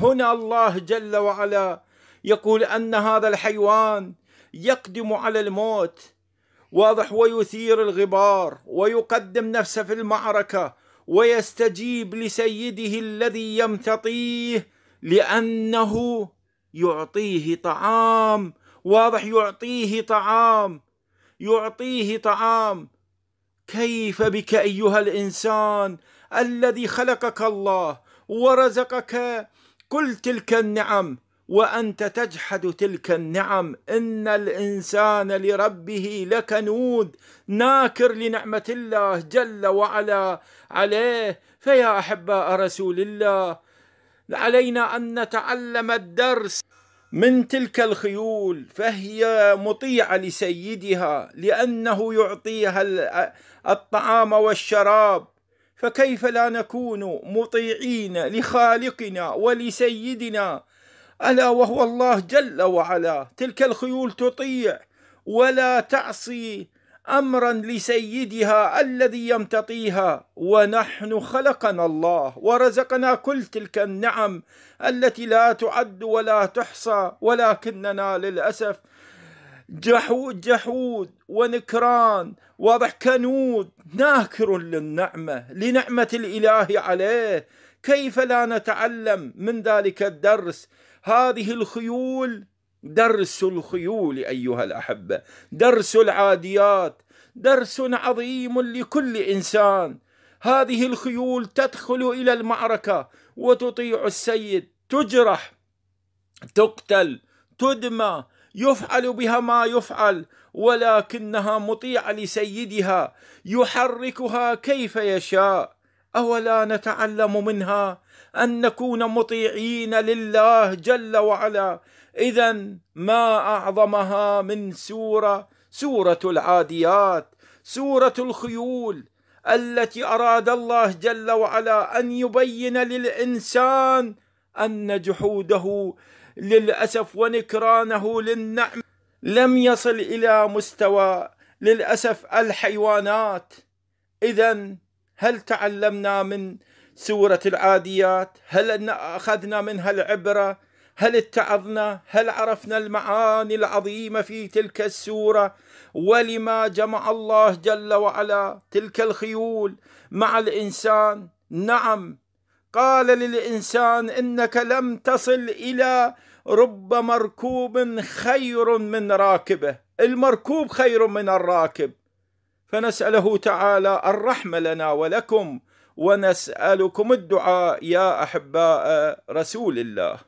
هنا الله جل وعلا يقول ان هذا الحيوان يقدم على الموت واضح ويثير الغبار ويقدم نفسه في المعركه ويستجيب لسيده الذي يمتطيه لانه يعطيه طعام واضح يعطيه طعام يعطيه طعام كيف بك ايها الانسان الذي خلقك الله ورزقك كل تلك النعم وانت تجحد تلك النعم ان الانسان لربه لكنود ناكر لنعمه الله جل وعلا عليه فيا احباء رسول الله علينا ان نتعلم الدرس من تلك الخيول فهي مطيعه لسيدها لانه يعطيها الطعام والشراب فكيف لا نكون مطيعين لخالقنا ولسيدنا الا وهو الله جل وعلا تلك الخيول تطيع ولا تعصي امرا لسيدها الذي يمتطيها ونحن خلقنا الله ورزقنا كل تلك النعم التي لا تعد ولا تحصى ولكننا للاسف جحود جحود ونكران واضح كنود ناكر للنعمة لنعمة الإله عليه كيف لا نتعلم من ذلك الدرس هذه الخيول درس الخيول أيها الأحبة درس العاديات درس عظيم لكل إنسان هذه الخيول تدخل إلى المعركة وتطيع السيد تجرح تقتل تدمى يفعل بها ما يفعل ولكنها مطيعه لسيدها يحركها كيف يشاء اولا نتعلم منها ان نكون مطيعين لله جل وعلا اذا ما اعظمها من سوره سوره العاديات سوره الخيول التي اراد الله جل وعلا ان يبين للانسان أن جحوده للأسف ونكرانه للنعم لم يصل إلى مستوى للأسف الحيوانات إذا هل تعلمنا من سورة العاديات هل أن أخذنا منها العبرة هل اتعظنا هل عرفنا المعاني العظيمة في تلك السورة ولما جمع الله جل وعلا تلك الخيول مع الإنسان نعم قال للانسان انك لم تصل الى رب مركوب خير من راكبه المركوب خير من الراكب فنساله تعالى الرحمه لنا ولكم ونسالكم الدعاء يا احباء رسول الله